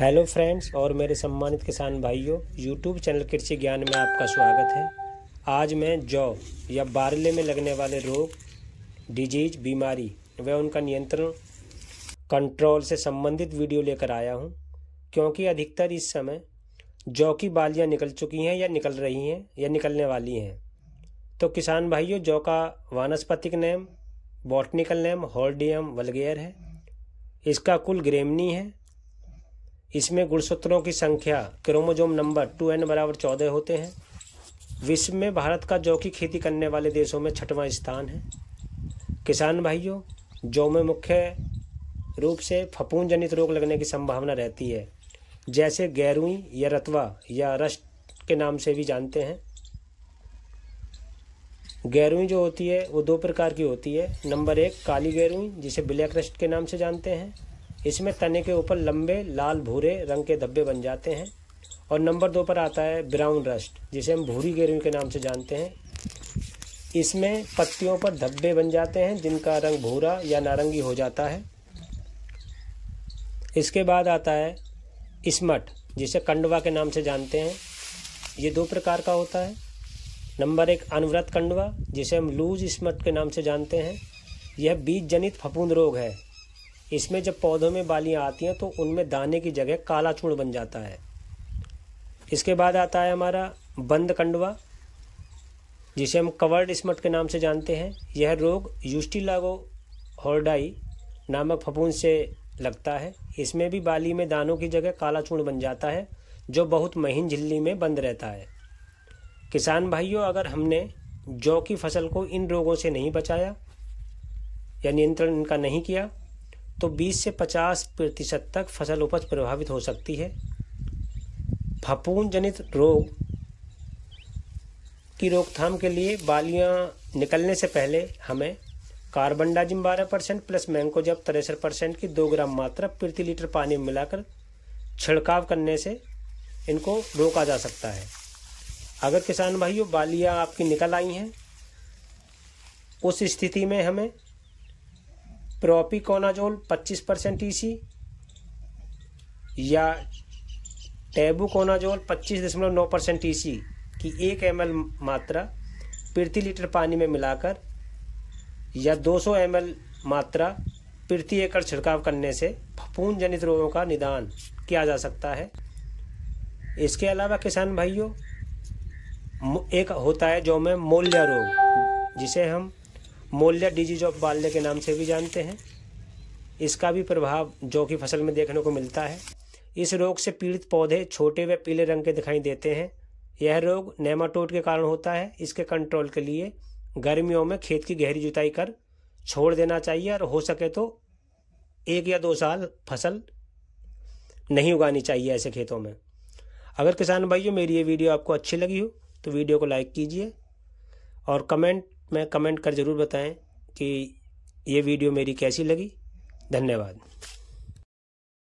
hello friends और मेरे सम्मानित किसान भाइयों यूट्यूब चैनल कृषि ज्ञान में आपका स्वागत है आज मैं जौ या बारले में लगने वाले रोग डिजीज बीमारी व उनका नियंत्रण कंट्रोल से संबंधित वीडियो लेकर आया हूं क्योंकि अधिकतर इस समय जौ की बालियां निकल चुकी हैं या निकल रही हैं या निकलने वाली हैं तो किसान भाइयों जौ का वानस्पतिक नेम बॉटनिकल नेम होल्डियम वलगेयर है इसका कुल ग्रेमनी है इसमें गुणसूत्रों की संख्या क्रोमोजोम नंबर टू एन बराबर चौदह होते हैं विश्व में भारत का जौ की खेती करने वाले देशों में छठवां स्थान है किसान भाइयों जौ में मुख्य रूप से फपून जनित रोग लगने की संभावना रहती है जैसे गैरुई या रतवा या रश्ट के नाम से भी जानते हैं गैरुई जो होती है वो दो प्रकार की होती है नंबर एक काली गैरुई जिसे ब्लैक रस्ट के नाम से जानते हैं इसमें तने के ऊपर लंबे लाल भूरे रंग के धब्बे बन जाते हैं और नंबर दो पर आता है ब्राउन रस्ट जिसे हम भूरी गेरू के नाम से जानते हैं इसमें पत्तियों पर धब्बे बन जाते हैं जिनका रंग भूरा या नारंगी हो जाता है इसके बाद आता है इसमट जिसे कंडवा के नाम से जानते हैं ये दो प्रकार का होता है नंबर एक अनव्रत कंडवा जिसे हम लूज इसमट के नाम से जानते हैं यह बीज जनित फपूंद रोग है इसमें जब पौधों में बालियाँ आती हैं तो उनमें दाने की जगह काला चूर्ण बन जाता है इसके बाद आता है हमारा बंद कंडवा जिसे हम कवर्ड स्मट के नाम से जानते हैं यह रोग यूस्टिलागो हॉर्डाई नामक फपून से लगता है इसमें भी बाली में दानों की जगह काला चूर्ण बन जाता है जो बहुत महीन झिल्ली में बंद रहता है किसान भाइयों अगर हमने जौ की फसल को इन रोगों से नहीं बचाया या नियंत्रण इनका नहीं किया तो 20 से 50 प्रतिशत तक फसल उपज प्रभावित हो सकती है फफूंद जनित रोग की रोकथाम के लिए बालियां निकलने से पहले हमें कार्बन डाइजिम बारह परसेंट प्लस मैंकोजब तिरसठ परसेंट की दो ग्राम मात्रा प्रति लीटर पानी में मिलाकर छिड़काव करने से इनको रोका जा सकता है अगर किसान भाइयों बालियां आपकी निकल आई हैं उस स्थिति में हमें प्रोपिकोनाजोल 25 परसेंट ई या टेबुकोनाजोल 25.9 परसेंट ई की एक एम मात्रा प्रति लीटर पानी में मिलाकर या 200 एम मात्रा प्रति एकड़ छिड़काव करने से फपून जनित रोगों का निदान किया जा सकता है इसके अलावा किसान भाइयों एक होता है जो में मोल्या रोग जिसे हम मौल्य डिजीज ऑफ बाल्य के नाम से भी जानते हैं इसका भी प्रभाव जौ की फसल में देखने को मिलता है इस रोग से पीड़ित पौधे छोटे व पीले रंग के दिखाई देते हैं यह रोग नेमाटोड के कारण होता है इसके कंट्रोल के लिए गर्मियों में खेत की गहरी जुताई कर छोड़ देना चाहिए और हो सके तो एक या दो साल फसल नहीं उगानी चाहिए ऐसे खेतों में अगर किसान भाइयों मेरी ये वीडियो आपको अच्छी लगी हो तो वीडियो को लाइक कीजिए और कमेंट में कमेंट कर ज़रूर बताएं कि ये वीडियो मेरी कैसी लगी धन्यवाद